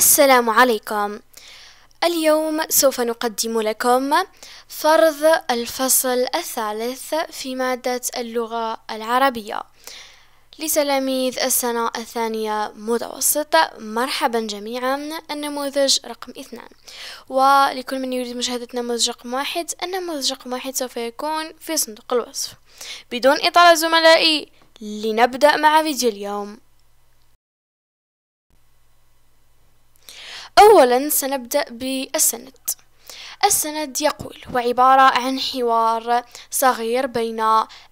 السلام عليكم اليوم سوف نقدم لكم فرض الفصل الثالث في مادة اللغة العربية لتلاميذ السنة الثانية متوسط مرحبا جميعا النموذج رقم اثنان ولكل من يريد مشاهدة نموذج رقم واحد النموذج رقم واحد سوف يكون في صندوق الوصف بدون إطالة زملائي لنبدأ مع فيديو اليوم أولا سنبدأ بالسند السند يقول هو عبارة عن حوار صغير بين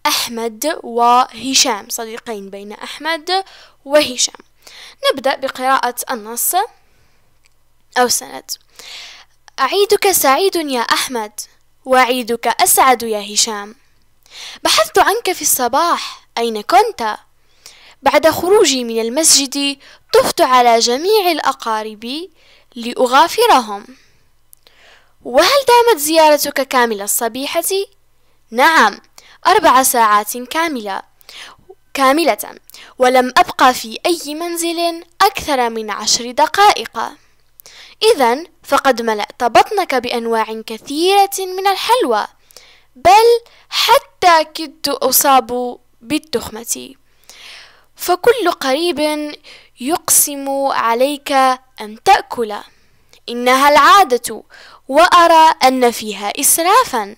أحمد وهشام صديقين بين أحمد وهشام نبدأ بقراءة النص أو سند أعيدك سعيد يا أحمد وأعيدك أسعد يا هشام بحثت عنك في الصباح أين كنت؟ بعد خروجي من المسجد طفت على جميع الأقارب لأغافرهم وهل دامت زيارتك كاملة الصبيحة؟ نعم أربع ساعات كاملة كاملة ولم أبقى في أي منزل أكثر من عشر دقائق إذا فقد ملأت بطنك بأنواع كثيرة من الحلوى بل حتى كدت أصاب بالتخمة فكل قريب يقسم عليك أن تأكل إنها العادة وأرى أن فيها إسرافا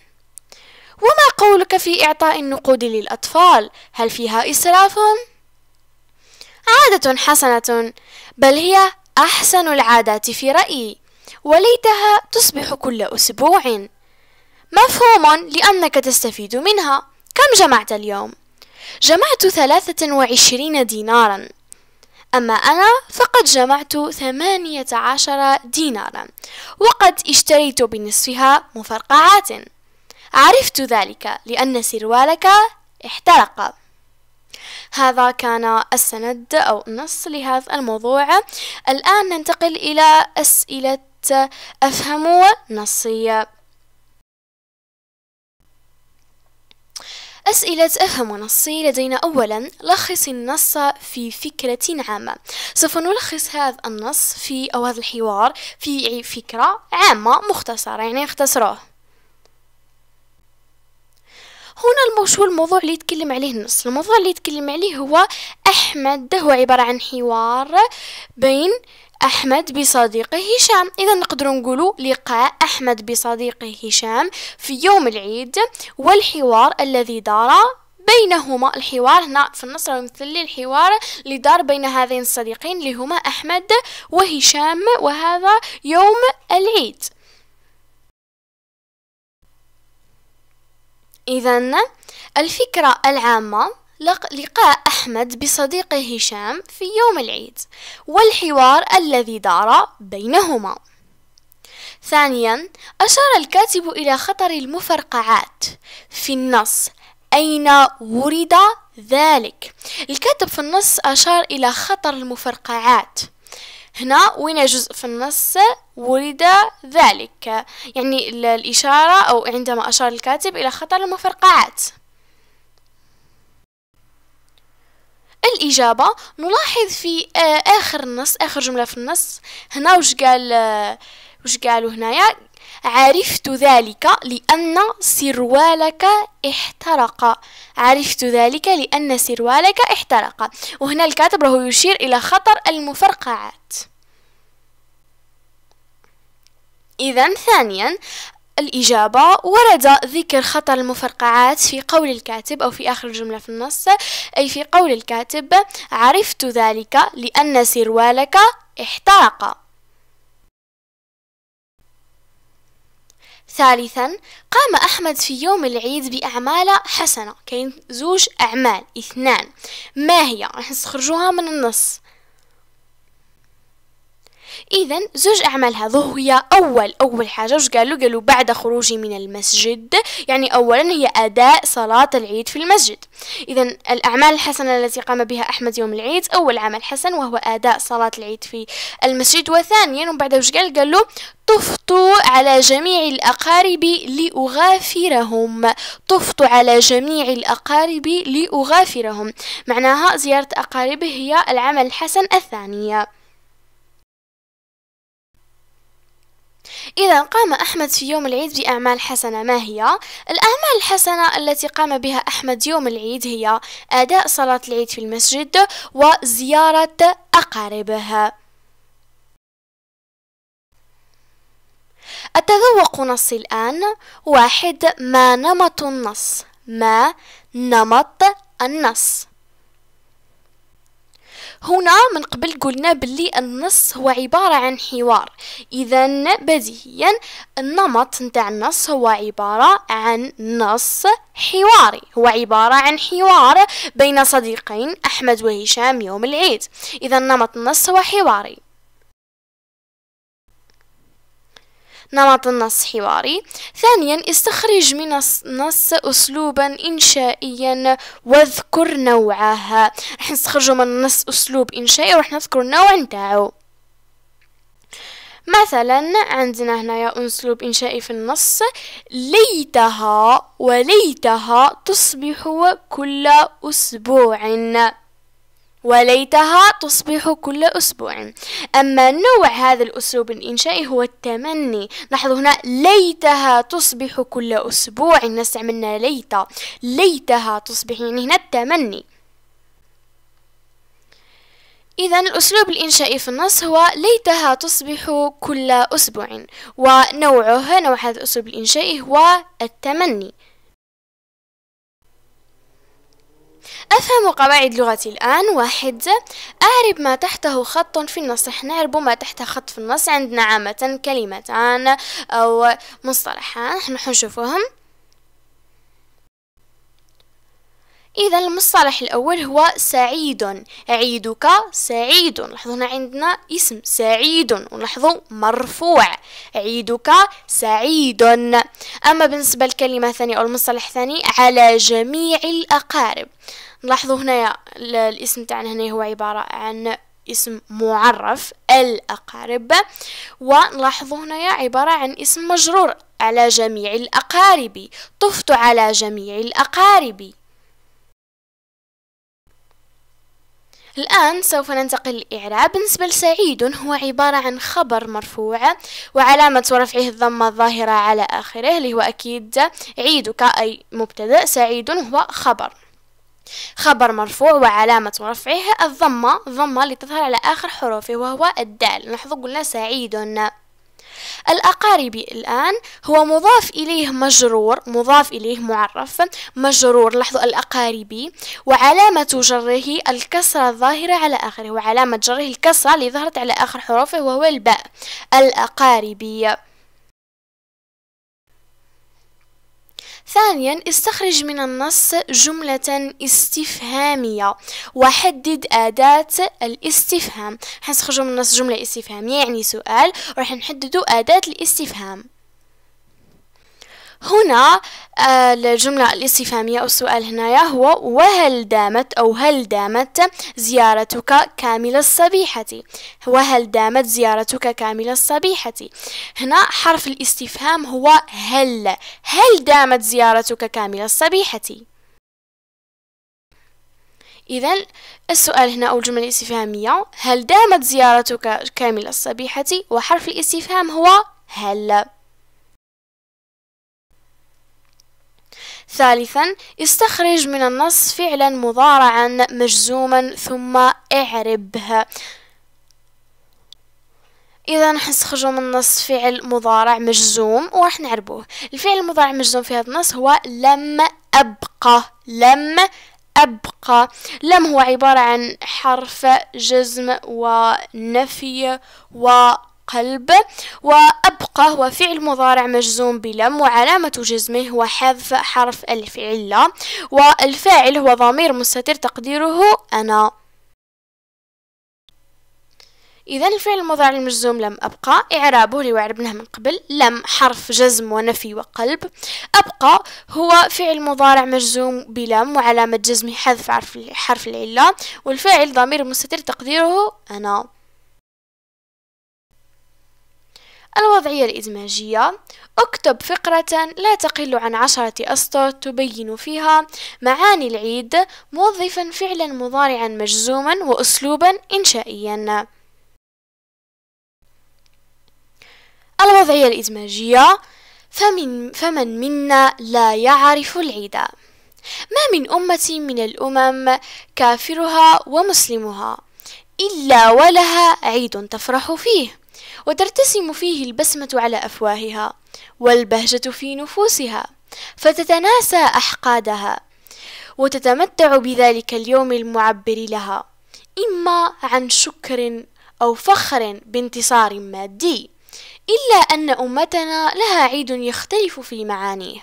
وما قولك في إعطاء النقود للأطفال هل فيها إسراف؟ عادة حسنة بل هي أحسن العادات في رأيي وليتها تصبح كل أسبوع مفهوم لأنك تستفيد منها كم جمعت اليوم؟ جمعت ثلاثة وعشرين دينارا أما أنا فقد جمعت ثمانية عشر دينارا وقد اشتريت بنصفها مفرقعات عرفت ذلك لأن سروالك احترق هذا كان السند أو النص لهذا الموضوع الآن ننتقل إلى أسئلة أفهم نصية أسئلة أهم نصي لدينا أولا لخص النص في فكرة عامة سوف نلخص هذا النص في أو هذا الحوار في فكرة عامة مختصرة يعني اختصروه هنا الموضوع الموضوع اللي يتكلم عليه النص الموضوع اللي يتكلم عليه هو أحمد هو عبارة عن حوار بين أحمد بصديقه هشام إذا نقدر نقول لقاء أحمد بصديقه هشام في يوم العيد والحوار الذي دار بينهما الحوار هنا في النص يمثل لي الحوار اللي دار بين هذين الصديقين اللي هما أحمد وهشام وهذا يوم العيد إذا الفكرة العامة لقاء أحمد بصديقه هشام في يوم العيد والحوار الذي دار بينهما ثانيا أشار الكاتب إلى خطر المفرقعات في النص أين ورد ذلك الكاتب في النص أشار إلى خطر المفرقعات هنا وين جزء في النص ولد ذلك يعني الإشارة أو عندما أشار الكاتب إلى خطر المفرقعات الإجابة نلاحظ في آه، آخر النص آخر جملة في النص هنا وش قال آه، وش قالوا هنايا عرفت ذلك لأن سروالك احترق عرفت ذلك لأن سروالك احترق وهنا الكاتب راهو يشير إلى خطر المفرقعات إذا ثانيا الإجابة ورد ذكر خطر المفرقعات في قول الكاتب أو في آخر جملة في النص أي في قول الكاتب عرفت ذلك لأن سروالك احترق ثالثا قام أحمد في يوم العيد بأعمال حسنة كاين زوج أعمال اثنان ما هي راح نستخرجوها من النص إذا زوج أعمال هذا هي أول أول حاجة وش قالوا قالوا بعد خروجي من المسجد يعني أولا هي أداء صلاة العيد في المسجد إذا الأعمال الحسنة التي قام بها أحمد يوم العيد أول عمل حسن وهو أداء صلاة العيد في المسجد وثانيا وبعد وش قال قال له طفت على جميع الأقارب لأغافرهم طفت على جميع الأقارب لأغافرهم معناها زيارة أقاربه هي العمل الحسن الثانية إذا قام أحمد في يوم العيد بأعمال حسنة ما هي؟ الأعمال الحسنة التي قام بها أحمد يوم العيد هي أداء صلاة العيد في المسجد وزيارة أقاربه التذوق نص الآن واحد ما نمط النص ما نمط النص هنا من قبل قلنا باللي النص هو عبارة عن حوار إذا بديهيا النمط نتاع النص هو عبارة عن نص حواري هو عبارة عن حوار بين صديقين أحمد وهشام يوم العيد إذا نمط النص هو حواري نمط النص حواري ثانيا استخرج من النص أسلوبا إنشائيا واذكر نوعه رح نستخرجه من النص أسلوب إنشائي ورح نذكر النوع نتاعه مثلا عندنا هنا أسلوب إنشائي في النص ليتها وليتها تصبح كل أسبوع وليتها تصبح كل أسبوع أما نوع هذا الأسلوب الإنشائي هو التمني لاحظوا هنا ليتها تصبح كل أسبوع نستعملنا ليت ليتها تصبح يعني هنا التمني إذا الأسلوب الإنشائي في النص هو ليتها تصبح كل أسبوع ونوعه نوع هذا الأسلوب الإنشائي هو التمني أفهم قواعد لغتي الآن واحد أعرب ما تحته خط في النص إحنا نعرب ما تحته خط في النص عندنا عامة كلمتان أو مصطلحان نحن نشوفهم إذا المصطلح الأول هو سعيد عيدك سعيد لاحظوا هنا عندنا اسم سعيد ولاحظوا مرفوع عيدك سعيد أما بالنسبة للكلمة الثانية أو المصطلح الثاني على جميع الأقارب نلاحظوا هنا الاسم تاعنا هنا هو عبارة عن اسم معرف الأقارب ونلاحظوا هنا عبارة عن اسم مجرور على جميع الأقارب طفت على جميع الأقارب الآن سوف ننتقل للإعراب بالنسبة لسعيد هو عبارة عن خبر مرفوع وعلامة رفعه الضمة الظاهرة على آخره اللي هو أكيد عيدك أي مبتدأ سعيد هو خبر خبر مرفوع وعلامة رفعه الضمة ضمة اللي تظهر على آخر حروفه وهو الدال لاحظوا قلنا سعيد الأقارب الآن هو مضاف إليه مجرور مضاف إليه معرف مجرور لحظة الأقاربي وعلامة جره الكسرة الظاهرة على آخره وعلامة جره الكسرة اللي ظهرت على آخر حروفه وهو الباء الأقاربي ثانيا استخرج من النص جملة استفهامية وحدد أداة الاستفهام حنستخرج من النص جملة استفهامية يعني سؤال ورح نحدد أداة الاستفهام هنا آه، الجملة الاستفهامية أو السؤال هنايا هو وهل دامت أو هل دامت زيارتك كامل الصبيحة وهل دامت زيارتك كامل الصبيحة هنا حرف الاستفهام هو هل هل دامت زيارتك كامل الصبيحة إذا السؤال هنا أو الجملة الاستفهامية هل دامت زيارتك كامل الصبيحة وحرف الاستفهام هو هل ثالثا استخرج من النص فعلا مضارعا مجزوما ثم اعربه اذا نخرجوا من النص فعل مضارع مجزوم وراح نعربوه الفعل المضارع المجزوم في هذا النص هو لم ابقى لم أبقى لم هو عبارة عن حرف جزم ونفي و قلب وأبقى هو فعل مضارع مجزوم بلم وعلامة جزمه هو حذف حرف الفعل لا والفاعل هو ضمير مستتر تقديره أنا إذا الفعل المضارع المجزوم لم أبقى إعرابه اللي وعربناه من قبل لم حرف جزم ونفي وقلب أبقى هو فعل مضارع مجزوم بلم وعلامة جزمه حذف حرف العلة والفاعل ضمير مستتر تقديره أنا الوضعية الإدماجية اكتب فقرة لا تقل عن عشرة أسطر تبين فيها معاني العيد موظفا فعلا مضارعا مجزوما وأسلوبا إنشائيا الوضعية الإدماجية فمن, فمن منا لا يعرف العيد ما من أمة من الأمم كافرها ومسلمها إلا ولها عيد تفرح فيه وترتسم فيه البسمة على أفواهها والبهجة في نفوسها فتتناسى أحقادها وتتمتع بذلك اليوم المعبر لها إما عن شكر أو فخر بانتصار مادي إلا أن أمتنا لها عيد يختلف في معانيه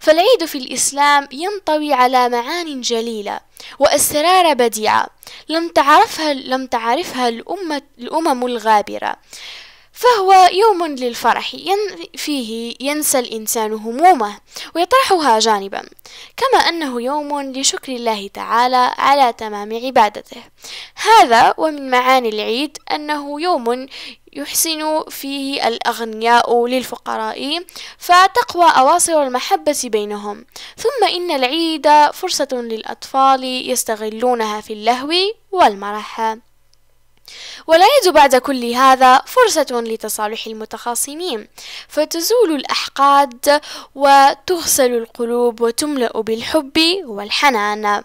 فالعيد في الإسلام ينطوي على معان جليلة وأسرار بديعة لم تعرفها لم تعرفها الأمة الأمم الغابرة فهو يوم للفرح ين فيه ينسى الإنسان همومه ويطرحها جانبا كما أنه يوم لشكر الله تعالى على تمام عبادته هذا ومن معاني العيد أنه يوم يحسن فيه الأغنياء للفقراء فتقوى أواصر المحبة بينهم ثم إن العيد فرصة للأطفال يستغلونها في اللهو والمرح ولا يد بعد كل هذا فرصة لتصالح المتخاصمين فتزول الأحقاد وتغسل القلوب وتملأ بالحب والحنان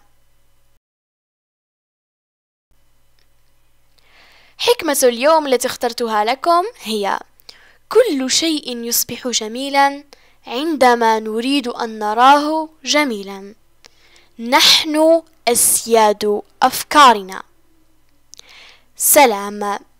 حكمة اليوم التي اخترتها لكم هي كل شيء يصبح جميلا عندما نريد أن نراه جميلا نحن أسياد أفكارنا سلام